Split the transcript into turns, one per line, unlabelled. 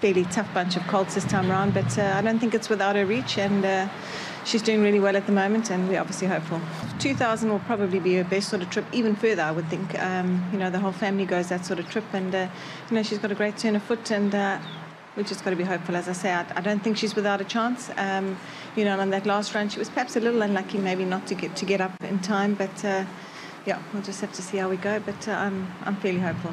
fairly tough bunch of colts this time around, but uh, I don't think it's without her reach, and uh, she's doing really well at the moment, and we're obviously hopeful. 2000 will probably be her best sort of trip, even further, I would think. Um, you know, the whole family goes that sort of trip, and, uh, you know, she's got a great turn of foot, and uh, we've just got to be hopeful. As I say, I, I don't think she's without a chance. Um, you know, on that last run, she was perhaps a little unlucky, maybe not to get to get up in time, but uh, yeah, we'll just have to see how we go. But uh, I'm I'm fairly hopeful.